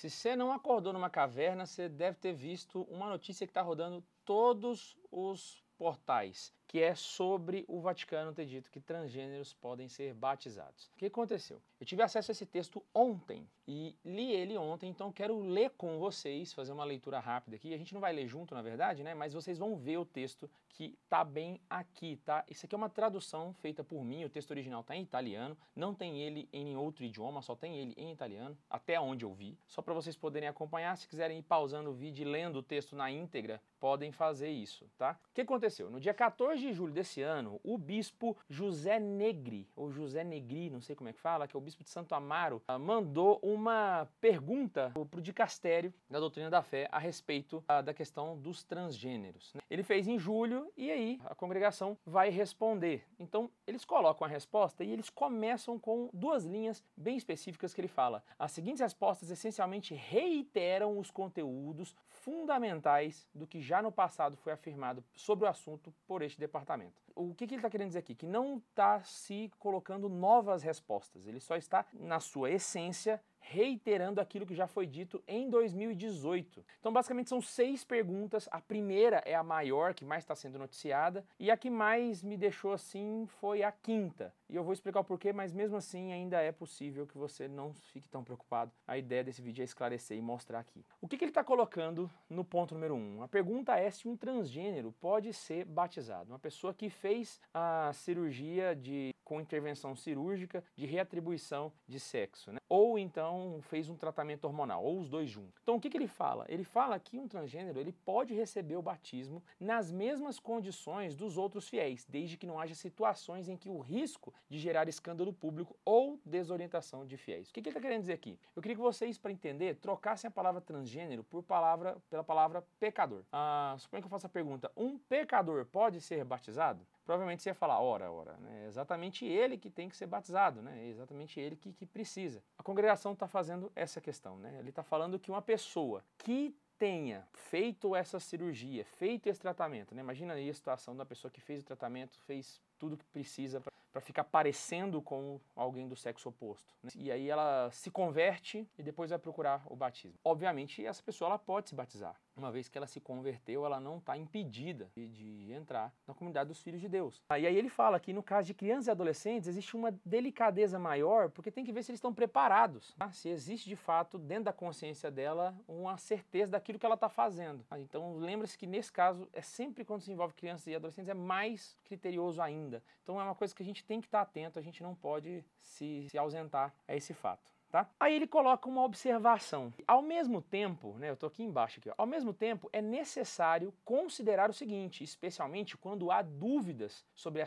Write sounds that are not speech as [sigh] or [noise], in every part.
Se você não acordou numa caverna, você deve ter visto uma notícia que está rodando todos os portais que é sobre o Vaticano ter dito que transgêneros podem ser batizados. O que aconteceu? Eu tive acesso a esse texto ontem e li ele ontem, então quero ler com vocês, fazer uma leitura rápida aqui. A gente não vai ler junto, na verdade, né? Mas vocês vão ver o texto que tá bem aqui, tá? Isso aqui é uma tradução feita por mim, o texto original tá em italiano, não tem ele em outro idioma, só tem ele em italiano, até onde eu vi. Só para vocês poderem acompanhar, se quiserem ir pausando o vídeo e lendo o texto na íntegra, podem fazer isso, tá? O que aconteceu? No dia 14 de julho desse ano, o bispo José Negri, ou José Negri, não sei como é que fala, que é o bispo de Santo Amaro, ah, mandou uma pergunta para o dicastério da doutrina da fé a respeito ah, da questão dos transgêneros. Né? Ele fez em julho e aí a congregação vai responder. Então, eles colocam a resposta e eles começam com duas linhas bem específicas que ele fala. As seguintes respostas essencialmente reiteram os conteúdos fundamentais do que já no passado foi afirmado sobre o assunto por este deputado departamento. O que, que ele está querendo dizer aqui? Que não está se colocando novas respostas, ele só está, na sua essência, reiterando aquilo que já foi dito em 2018. Então, basicamente, são seis perguntas. A primeira é a maior, que mais está sendo noticiada, e a que mais me deixou assim foi a quinta. E eu vou explicar o porquê, mas mesmo assim ainda é possível que você não fique tão preocupado. A ideia desse vídeo é esclarecer e mostrar aqui. O que, que ele está colocando no ponto número um? A pergunta é se um transgênero pode ser batizado. Uma pessoa que fez a cirurgia de com intervenção cirúrgica de reatribuição de sexo, né? Ou então não fez um tratamento hormonal, ou os dois juntos. Então o que, que ele fala? Ele fala que um transgênero ele pode receber o batismo nas mesmas condições dos outros fiéis, desde que não haja situações em que o risco de gerar escândalo público ou desorientação de fiéis. O que, que ele está querendo dizer aqui? Eu queria que vocês, para entender, trocassem a palavra transgênero por palavra, pela palavra pecador. Ah, suponho que eu faça a pergunta: um pecador pode ser batizado? provavelmente você ia falar, ora, ora, né? é exatamente ele que tem que ser batizado, né? é exatamente ele que, que precisa. A congregação está fazendo essa questão, né? ele está falando que uma pessoa que tenha feito essa cirurgia, feito esse tratamento, né? imagina aí a situação da pessoa que fez o tratamento, fez tudo que precisa para ficar parecendo com alguém do sexo oposto. Né? E aí ela se converte e depois vai procurar o batismo. Obviamente, essa pessoa ela pode se batizar. Uma vez que ela se converteu, ela não está impedida de, de, entrar na comunidade dos filhos de Deus. E aí ele fala que no caso de crianças e adolescentes existe uma delicadeza maior, porque tem que ver se eles estão preparados, tá? se existe de fato dentro da consciência dela uma certeza daquilo que ela está fazendo. Então lembre se que nesse caso é sempre quando se envolve crianças e adolescentes é mais criterioso ainda ainda. Então é uma coisa que a gente tem que estar atento, a gente não pode se, se ausentar a é esse fato. Tá? Aí ele coloca uma observação. Ao mesmo tempo, né, eu estou aqui embaixo aqui, ó, ao mesmo tempo é necessário considerar o seguinte, especialmente quando há dúvidas sobre a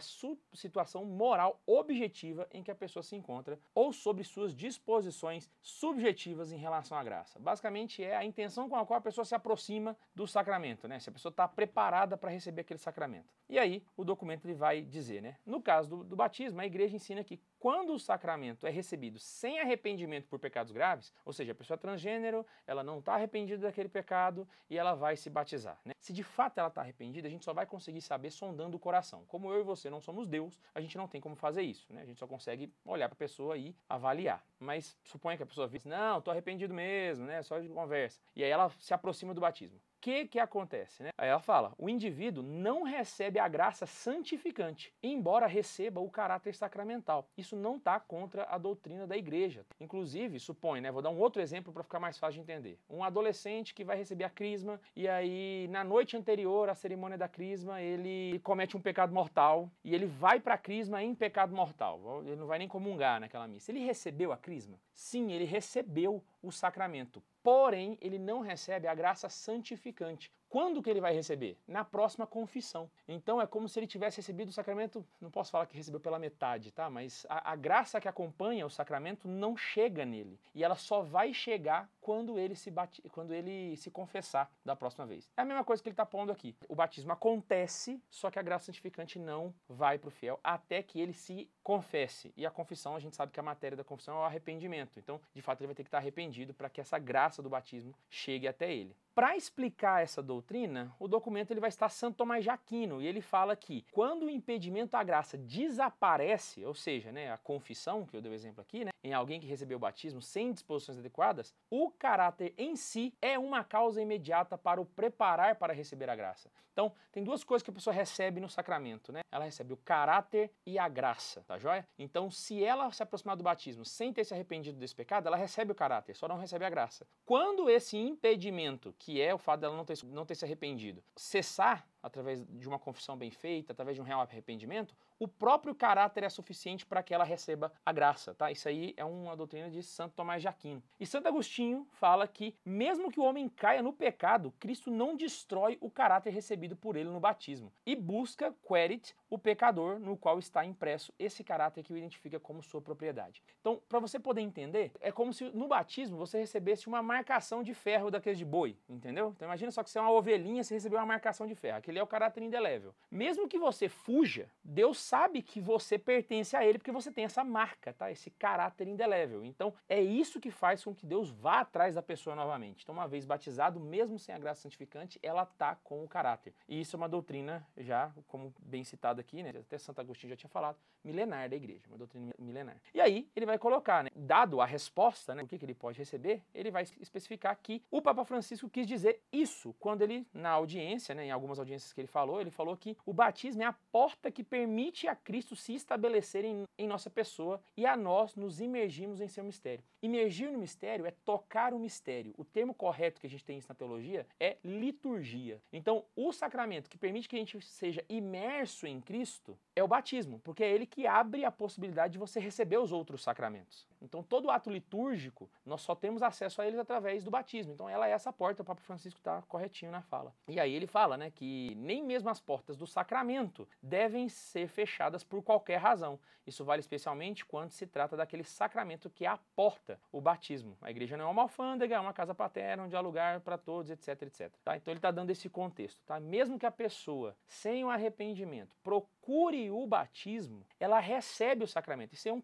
situação moral objetiva em que a pessoa se encontra ou sobre suas disposições subjetivas em relação à graça. Basicamente é a intenção com a qual a pessoa se aproxima do sacramento, né? Se a pessoa está preparada para receber aquele sacramento. E aí o documento ele vai dizer, né? No caso do, do batismo, a igreja ensina que quando o sacramento é recebido sem arrependimento arrependimento por pecados graves, ou seja, a pessoa é transgênero, ela não está arrependida daquele pecado e ela vai se batizar. Né? Se de fato ela está arrependida, a gente só vai conseguir saber sondando o coração. Como eu e você não somos Deus, a gente não tem como fazer isso, né? A gente só consegue olhar para a pessoa e avaliar. Mas suponha que a pessoa diz, não, estou arrependido mesmo, né? Só de conversa. E aí ela se aproxima do batismo. O que, que acontece? Né? Aí ela fala: o indivíduo não recebe a graça santificante, embora receba o caráter sacramental. Isso não está contra a doutrina da igreja. Inclusive, supõe, né? Vou dar um outro exemplo para ficar mais fácil de entender. Um adolescente que vai receber a crisma e aí na noite anterior à cerimônia da Crisma, ele comete um pecado mortal e ele vai para a Crisma em pecado mortal. Ele não vai nem comungar naquela missa. Ele recebeu a Crisma? Sim, ele recebeu o sacramento. Porém, ele não recebe a graça santificante. Quando que ele vai receber? Na próxima confissão. Então é como se ele tivesse recebido o sacramento, não posso falar que recebeu pela metade, tá? Mas a, a graça que acompanha o sacramento não chega nele. E ela só vai chegar quando ele se bate, quando ele se confessar da próxima vez. É a mesma coisa que ele está pondo aqui. O batismo acontece, só que a graça santificante não vai para o fiel até que ele se confesse. E a confissão, a gente sabe que a matéria da confissão é o arrependimento. Então, de fato, ele vai ter que estar arrependido para que essa graça do batismo chegue até ele. Para explicar essa doutrina, o documento ele vai estar Santo Tomás de Aquino e ele fala que quando o impedimento à graça desaparece, ou seja, né, a confissão, que eu dei o exemplo aqui, né, em alguém que recebeu o batismo sem disposições adequadas, o caráter em si é uma causa imediata para o preparar para receber a graça. Então, tem duas coisas que a pessoa recebe no sacramento, né? Ela recebe o caráter e a graça, tá joia? Então, se ela se aproximar do batismo sem ter se arrependido desse pecado, ela recebe o caráter, só não recebe a graça. Quando esse impedimento, que é o fato dela não ter, não ter se arrependido, cessar, através de uma confissão bem feita, através de um real arrependimento, o próprio caráter é suficiente para que ela receba a graça, tá? Isso aí é uma doutrina de Santo Tomás de Aquino. E Santo Agostinho fala que mesmo que o homem caia no pecado, Cristo não destrói o caráter recebido por ele no batismo e busca querit o pecador no qual está impresso esse caráter que o identifica como sua propriedade. Então, para você poder entender, é como se no batismo você recebesse uma marcação de ferro daqueles de boi, entendeu? Então imagina só que você é uma ovelhinha, você recebeu uma marcação de ferro. Aquele ele é o caráter indelével. Mesmo que você fuja, Deus sabe que você pertence a ele porque você tem essa marca, tá? Esse caráter indelével. Então, é isso que faz com que Deus vá atrás da pessoa novamente. Então, uma vez batizado, mesmo sem a graça santificante, ela tá com o caráter. E isso é uma doutrina já, como bem citado aqui, né? Até Santo Agostinho já tinha falado, milenar da igreja, uma doutrina milenar. E aí, ele vai colocar, né? Dado a resposta, né, o que, que ele pode receber, ele vai especificar que o Papa Francisco quis dizer isso quando ele, na audiência, né, em algumas audiências coisas que ele falou, ele falou que o batismo é a porta que permite a Cristo se estabelecer em, em nossa pessoa e a nós nos imergirmos em seu mistério. Imergir no mistério é tocar o mistério. O termo correto que a gente tem isso na teologia é liturgia. Então, o sacramento que permite que a gente seja imerso em Cristo é o batismo, porque é ele que abre a possibilidade de você receber os outros sacramentos. Então, todo ato litúrgico, nós só temos acesso a eles através do batismo. Então, ela é essa porta, o Papa Francisco está corretinho na fala. E aí ele fala, né, que nem mesmo as portas do sacramento devem ser fechadas por qualquer razão. Isso vale especialmente quando se trata daquele sacramento que é a porta, o batismo. A igreja não é uma alfândega, é uma casa paterna onde há lugar para todos, etc, etc. Tá? Então ele está dando esse contexto. Tá? Mesmo que a pessoa, sem o arrependimento, procure o batismo, ela recebe o sacramento. Isso é um,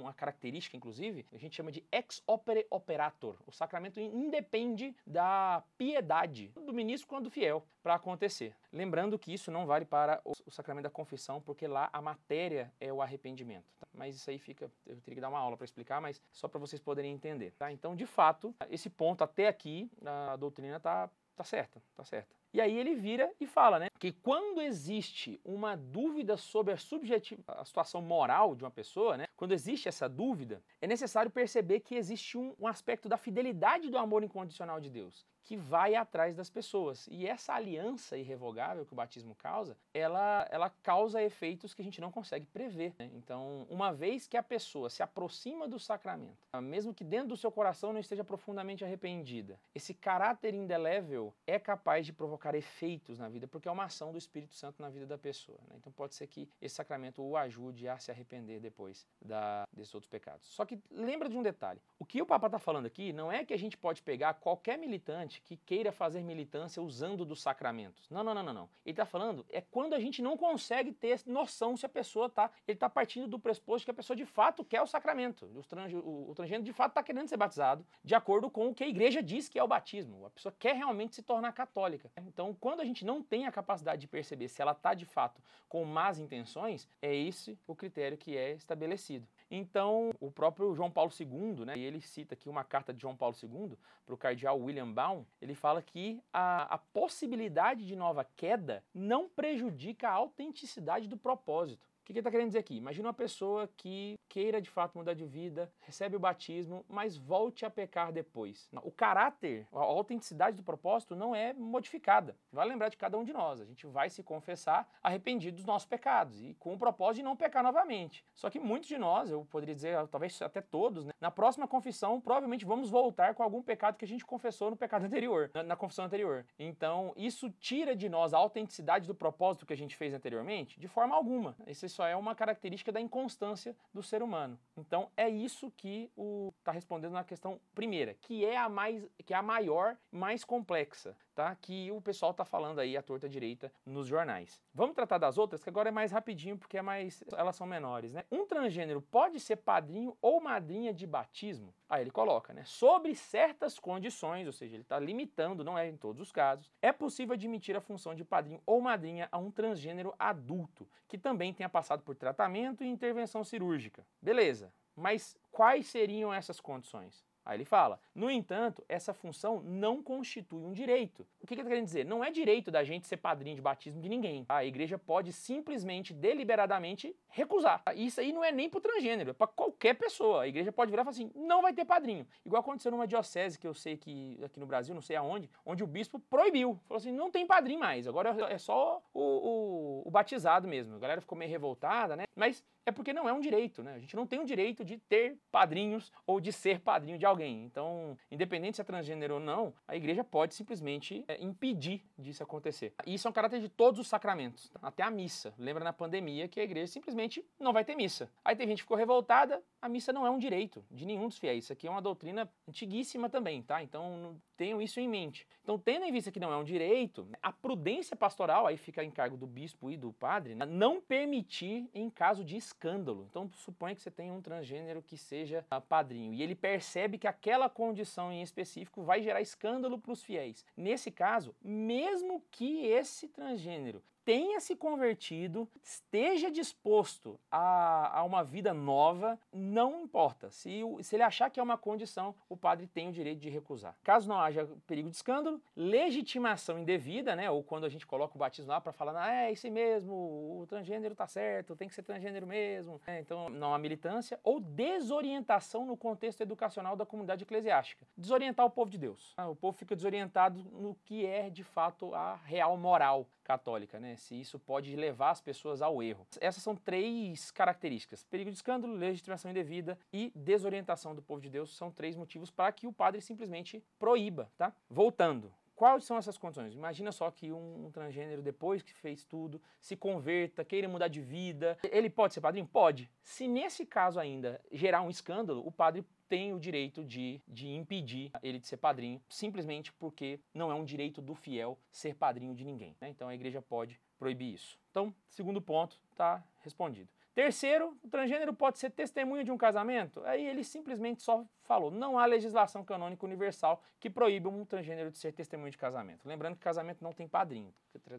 uma característica, inclusive, a gente chama de ex opere operator. O sacramento independe da piedade do ministro quanto do fiel para acontecer. Lembrando que isso não vale para o sacramento da confissão, porque lá a matéria é o arrependimento. Tá? Mas isso aí fica, eu teria que dar uma aula para explicar, mas só para vocês poderem entender. Tá? Então, de fato, esse ponto até aqui, a doutrina está tá certa, tá certa. E aí ele vira e fala, né, que quando existe uma dúvida sobre a, subjetiva, a situação moral de uma pessoa, né, quando existe essa dúvida, é necessário perceber que existe um, um aspecto da fidelidade do amor incondicional de Deus, que vai atrás das pessoas. E essa aliança irrevogável que o batismo causa, ela, ela causa efeitos que a gente não consegue prever. Né? Então, uma vez que a pessoa se aproxima do sacramento, ah, mesmo que dentro do seu coração não esteja profundamente arrependida, esse caráter indelével é capaz de provocar provocar efeitos na vida, porque é uma ação do Espírito Santo na vida da pessoa. Né? Então pode ser que esse sacramento o ajude a se arrepender depois da, desses outros pecados. Só que lembra de um detalhe: o que o Papa está falando aqui não é que a gente pode pegar qualquer militante que queira fazer militância usando dos sacramentos. Não, não, não, não. não. Ele está falando é quando a gente não consegue ter noção se a pessoa está. ele está partindo do pressuposto que a pessoa de fato quer o sacramento. O, trange, o, o transgênero de fato está querendo ser batizado de acordo com o que a igreja diz que é o batismo. A pessoa quer realmente se tornar católica. É então, quando a gente não tem a capacidade de perceber se ela está de fato com más intenções, é esse o critério que é estabelecido. Então, o próprio João Paulo II, né, ele cita aqui uma carta de João Paulo II para o cardeal William Baum, ele fala que a, a possibilidade de nova queda não prejudica a autenticidade do propósito que ele está querendo dizer aqui? Imagina uma pessoa que queira de fato mudar de vida, recebe o batismo, mas volte a pecar depois. O caráter, a autenticidade do propósito não é modificada. Vai lembrar de cada um de nós. A gente vai se confessar arrependido dos nossos pecados e com o propósito de não pecar novamente. Só que muitos de nós, eu poderia dizer, ah, talvez até todos, né? na próxima confissão, provavelmente vamos voltar com algum pecado que a gente confessou no pecado anterior, na, na confissão anterior. Então, isso tira de nós a autenticidade do propósito que a gente fez anteriormente de forma alguma. Esses é isso é uma característica da inconstância do ser humano. Então é isso que o está respondendo na questão primeira, que é a mais, que é a maior, mais complexa, tá? Que o pessoal está falando aí à torta direita nos jornais. Vamos tratar das outras, que agora é mais rapidinho porque é mais, elas são menores, né? Um transgênero pode ser padrinho ou madrinha de batismo? Aí ele coloca, né? Sobre certas condições, ou seja, ele está limitando, não é em todos os casos, é possível admitir a função de padrinho ou madrinha a um transgênero adulto, que também tenha passado passado por tratamento e intervenção cirúrgica. Beleza, mas quais seriam essas condições? Aí ele fala: no entanto, essa função não constitui um direito. O que ele está querendo dizer? Não é direito da gente ser padrinho de batismo de ninguém. A igreja pode simplesmente, deliberadamente, recusar. Isso aí não é nem para o transgênero, é para qualquer pessoa. A igreja pode virar e falar assim: não vai ter padrinho. Igual aconteceu numa diocese que eu sei que aqui no Brasil, não sei aonde, onde o bispo proibiu. Falou assim: não tem padrinho mais, agora é só o, o, o batizado mesmo. A galera ficou meio revoltada, né? Mas é porque não é um direito, né? A gente não tem o direito de ter padrinhos ou de ser padrinho de alguém. Então, independente se é transgênero ou não, a igreja pode simplesmente é, impedir disso acontecer. Isso é um caráter de todos os sacramentos, tá? até a missa. Lembra na pandemia que a igreja simplesmente não vai ter missa. Aí tem gente que ficou revoltada, a missa não é um direito de nenhum dos fiéis. Isso aqui é uma doutrina antiguíssima também, tá? Então tenham isso em mente. Então, tendo em vista que não é um direito, a prudência pastoral, aí fica em cargo do bispo e do padre, né? não permitir em casa caso de escândalo. Então suponha que você tem um transgênero que seja ah, padrinho e ele percebe que aquela condição em específico vai gerar escândalo para os fiéis. Nesse caso, mesmo que esse transgênero tenha se convertido, esteja disposto a, a uma vida nova, não importa. Se, se ele achar que é uma condição, o padre tem o direito de recusar. Caso não haja perigo de escândalo, legitimação indevida, né? Ou quando a gente coloca o batismo lá para falar, ah, é isso mesmo, o transgênero tá certo, tem que ser transgênero mesmo. É, então não há militância. Ou desorientação no contexto educacional da comunidade eclesiástica. Desorientar o povo de Deus. Ah, o povo fica desorientado no que é de fato a real moral católica, né? Se isso pode levar as pessoas ao erro. Essas são três características: perigo de escândalo, legitimação indevida e desorientação do povo de Deus são três motivos para que o padre simplesmente proíba, tá? Voltando, Quais são essas condições? Imagina só que um, um transgênero, depois que fez tudo, se converta, queira mudar de vida. Ele pode ser padrinho? Pode. Se nesse caso ainda gerar um escândalo, o padre tem o direito de, de impedir ele de ser padrinho, simplesmente porque não é um direito do fiel ser padrinho de ninguém. Né? Então a igreja pode proibir isso. Então, segundo ponto, está respondido. Terceiro, o transgênero pode ser testemunho de um casamento? Aí ele simplesmente só falou: não há legislação canônica universal que proíbe um transgênero de ser testemunho de casamento. Lembrando que casamento não tem padrinho,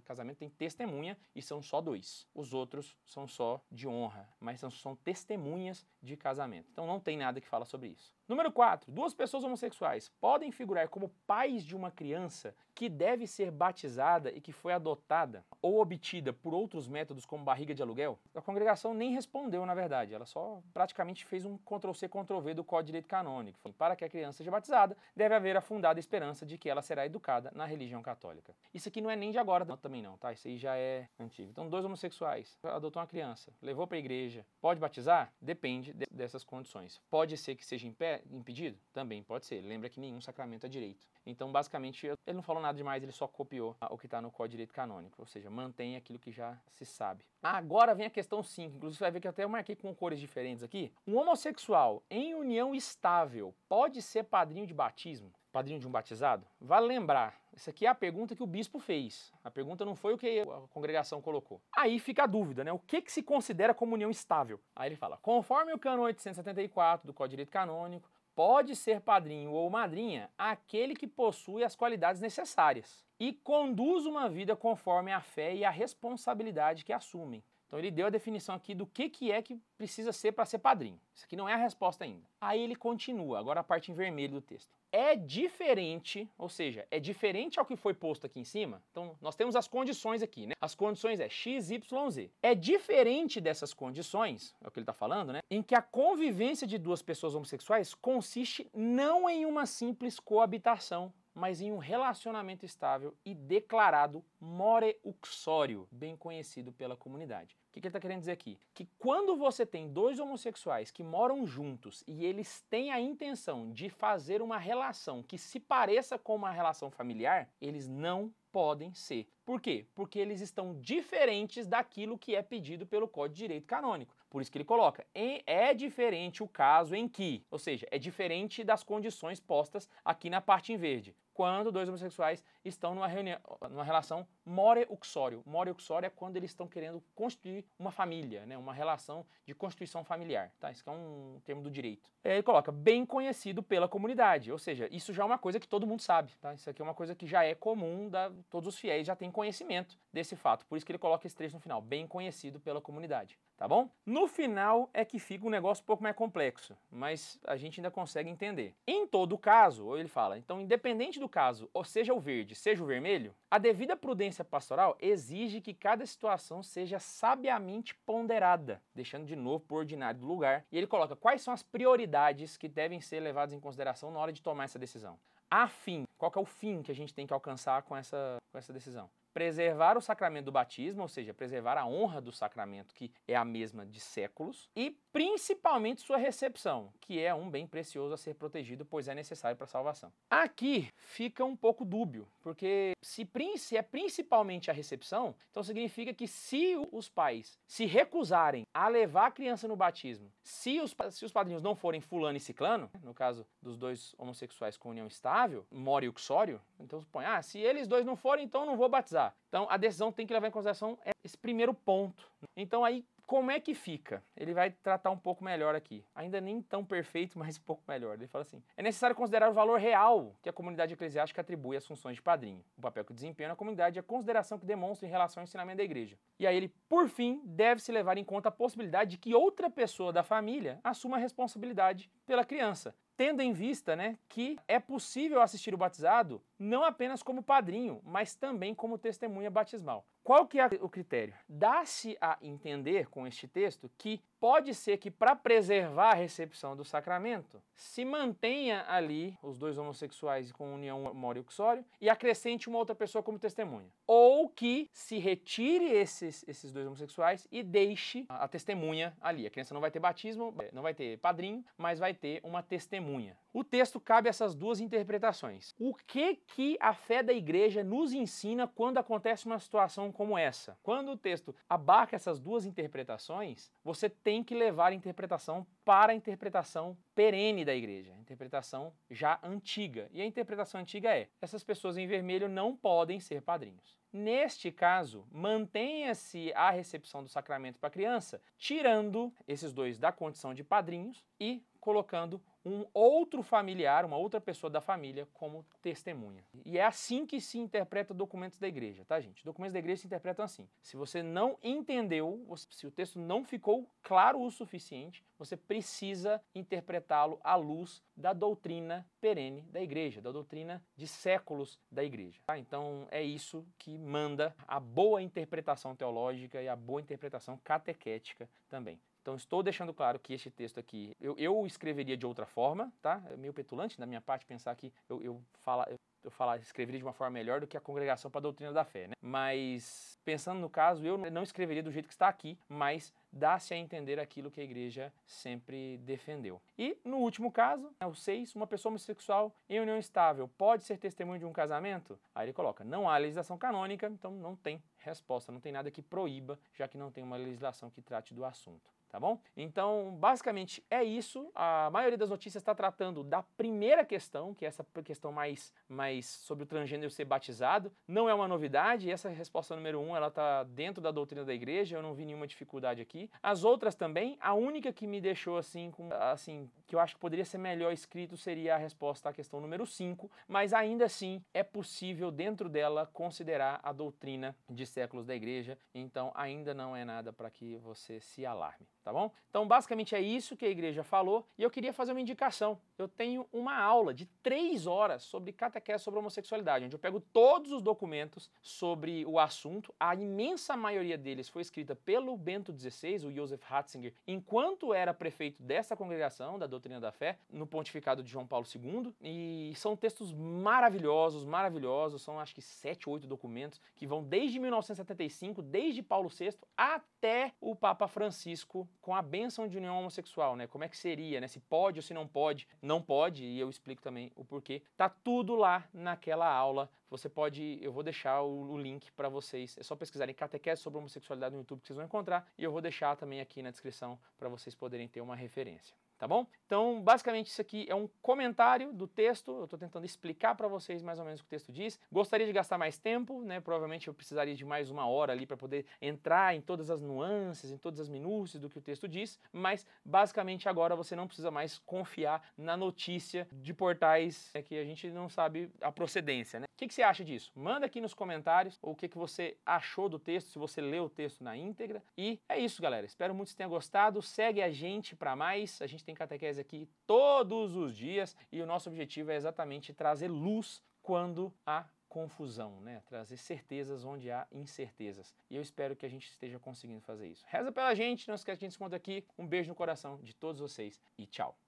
casamento tem testemunha e são só dois. Os outros são só de honra, mas são, são testemunhas de casamento. Então não tem nada que fala sobre isso. Número 4. Duas pessoas homossexuais podem figurar como pais de uma criança que deve ser batizada e que foi adotada ou obtida por outros métodos como barriga de aluguel? A congregação nem respondeu, na verdade, ela só praticamente fez um Ctrl-C, Ctrl-V do Código de Direito Canônico. Para que a criança seja batizada, deve haver a fundada esperança de que ela será educada na religião católica. Isso aqui não é nem de agora não, também não, tá? Isso aí já é antigo. Então, dois homossexuais adotou uma criança, levou para a igreja, pode batizar? Depende dessas condições. Pode ser que seja impedido? Também pode ser. Lembra que nenhum sacramento é direito. Então, basicamente, ele não falou nada demais, ele só copiou o que está no Código de Direito Canônico, ou seja, mantém aquilo que já se sabe. Agora vem a questão 5, inclusive você vai ver que até eu marquei com cores diferentes aqui. Um homossexual em união estável pode ser padrinho de batismo? Padrinho de um batizado? Vale lembrar, isso aqui é a pergunta que o bispo fez. A pergunta não foi o que a congregação colocou. Aí fica a dúvida, né? O que, que se considera como união estável? Aí ele fala, conforme o cano 874 do Código de Direito Canônico, pode ser padrinho ou madrinha aquele que possui as qualidades necessárias e conduz uma vida conforme a fé e a responsabilidade que assumem. Então ele deu a definição aqui do que, que é que precisa ser para ser padrinho. Isso aqui não é a resposta ainda. Aí ele continua, agora a parte em vermelho do texto. É diferente, ou seja, é diferente ao que foi posto aqui em cima. Então nós temos as condições aqui, né? As condições é x, y, z. É diferente dessas condições, é o que ele está falando, né? Em que a convivência de duas pessoas homossexuais consiste não em uma simples coabitação, mas em um relacionamento estável e declarado more uxório, bem conhecido pela comunidade. O que, que ele está querendo dizer aqui? Que quando você tem dois homossexuais que moram juntos e eles têm a intenção de fazer uma relação que se pareça com uma relação familiar, eles não podem ser. Por quê? Porque eles estão diferentes daquilo que é pedido pelo Código de Direito Canônico. Por isso que ele coloca: é diferente o caso em que, ou seja, é diferente das condições postas aqui na parte em verde quando dois homossexuais estão numa, reunião, numa relação more-uxório. More-uxório é quando eles estão querendo construir uma família, né? uma relação de constituição familiar. Tá? Isso é um termo do direito. É, ele coloca, bem conhecido pela comunidade, ou seja, isso já é uma coisa que todo mundo sabe. Tá? Isso aqui é uma coisa que já é comum, da, todos os fiéis já têm conhecimento desse fato. Por isso que ele coloca esse trecho no final, bem conhecido pela comunidade. Tá bom? No final é que fica um negócio um pouco mais complexo, mas a gente ainda consegue entender. Em todo caso, ele fala, então independente do caso, ou seja o verde, seja o vermelho, a devida prudência pastoral exige que cada situação seja sabiamente ponderada, deixando de novo por ordinário do lugar. E ele coloca quais são as prioridades que devem ser levadas em consideração na hora de tomar essa decisão. A fim, qual é o fim que a gente tem que alcançar com essa, com essa decisão? preservar o sacramento do batismo, ou seja, preservar a honra do sacramento, que é a mesma de séculos, e principalmente sua recepção, que é um bem precioso a ser protegido, pois é necessário para a salvação. Aqui fica um pouco dúbio, porque se é principalmente a recepção, então significa que se os pais se recusarem a levar a criança no batismo, se os, se os padrinhos não forem fulano e ciclano, né, no caso dos dois homossexuais com união estável, mori e uxório, então põe, ah, se eles dois não forem, então não vou batizar. Então a decisão tem que levar em consideração é esse primeiro ponto. Então aí como é que fica? Ele vai tratar um pouco melhor aqui. Ainda nem tão perfeito, [laughs] mas um pouco melhor. Ele fala assim: é necessário considerar o valor real que a comunidade eclesiástica atribui às funções de padrinho, o papel que desempenha na comunidade e é a consideração que demonstra em relação ao ensinamento da igreja. E aí ele, por fim, deve-se levar em conta a possibilidade de que outra pessoa da família assuma a responsabilidade pela criança, tendo em vista né, que é possível assistir o batizado não apenas como padrinho, mas também como testemunha batismal. Qual que é o critério? Dá-se a entender com este texto que pode ser que para preservar a recepção do sacramento, se mantenha ali os dois homossexuais com união mora e uxório e acrescente uma outra pessoa como testemunha. Ou que se retire esses, esses dois homossexuais e deixe a testemunha ali. A criança não vai ter batismo, é, não vai ter padrinho, mas vai ter uma testemunha. O texto cabe essas duas interpretações. O que que a fé da igreja nos ensina quando acontece uma situação como essa? Quando o texto abarca essas duas interpretações, você tem que levar a interpretação para a interpretação perene da igreja, a interpretação já antiga. E a interpretação antiga é: essas pessoas em vermelho não podem ser padrinhos. Neste caso, mantenha-se a recepção do sacramento para a criança, tirando esses dois da condição de padrinhos e colocando um outro familiar, uma outra pessoa da família, como testemunha. E é assim que se interpreta documentos da igreja, tá, gente? Documentos da igreja se interpretam assim. Se você não entendeu, se o texto não ficou claro o suficiente, você precisa interpretá-lo à luz da doutrina perene da igreja, da doutrina de séculos da igreja. Tá? Então é isso que manda a boa interpretação teológica e a boa interpretação catequética também. Então estou deixando claro que este texto aqui eu, eu escreveria de outra forma, tá? É meio petulante da minha parte pensar que eu, eu, eu, eu falar, escreveria de uma forma melhor do que a congregação para a doutrina da fé, né? Mas pensando no caso, eu não escreveria do jeito que está aqui, mas dá-se a entender aquilo que a igreja sempre defendeu. E no último caso, é o 6, uma pessoa homossexual em união estável pode ser testemunho de um casamento? Aí ele coloca, não há legislação canônica, então não tem resposta, não tem nada que proíba, já que não tem uma legislação que trate do assunto tá bom? Então, basicamente é isso. A maioria das notícias está tratando da primeira questão, que é essa questão mais, mais sobre o transgênero ser batizado. Não é uma novidade, essa resposta número um, ela está dentro da doutrina da igreja, eu não vi nenhuma dificuldade aqui. As outras também, a única que me deixou assim, com, assim que eu acho que poderia ser melhor escrito seria a resposta à questão número 5, mas ainda assim é possível dentro dela considerar a doutrina de séculos da igreja, então ainda não é nada para que você se alarme, tá tá bom? Então, basicamente é isso que a igreja falou e eu queria fazer uma indicação. Eu tenho uma aula de três horas sobre catequese sobre homossexualidade, onde eu pego todos os documentos sobre o assunto. A imensa maioria deles foi escrita pelo Bento XVI, o Josef Ratzinger, enquanto era prefeito dessa congregação da Doutrina da Fé, no pontificado de João Paulo II. E são textos maravilhosos, maravilhosos. São acho que sete, oito documentos que vão desde 1975, desde Paulo VI até o Papa Francisco com a benção de união homossexual, né? Como é que seria, né? Se pode ou se não pode. Não pode, e eu explico também o porquê. Tá tudo lá naquela aula. Você pode, eu vou deixar o, o link para vocês. É só pesquisarem catequese sobre homossexualidade no YouTube que vocês vão encontrar e eu vou deixar também aqui na descrição para vocês poderem ter uma referência tá bom? Então, basicamente isso aqui é um comentário do texto, eu estou tentando explicar para vocês mais ou menos o que o texto diz. Gostaria de gastar mais tempo, né? Provavelmente eu precisaria de mais uma hora ali para poder entrar em todas as nuances, em todas as minúcias do que o texto diz, mas basicamente agora você não precisa mais confiar na notícia de portais né, que a gente não sabe a procedência, né? que, que você acha disso? Manda aqui nos comentários o que, que você achou do texto, se você leu o texto na íntegra. E é isso, galera. Espero muito que você tenha gostado. Segue a gente para mais. A gente tem catequese aqui todos os dias e o nosso objetivo é exatamente trazer luz quando há confusão, né? Trazer certezas onde há incertezas. E eu espero que a gente esteja conseguindo fazer isso. Reza pela gente, não esquece que a gente se aqui. Um beijo no coração de todos vocês e tchau.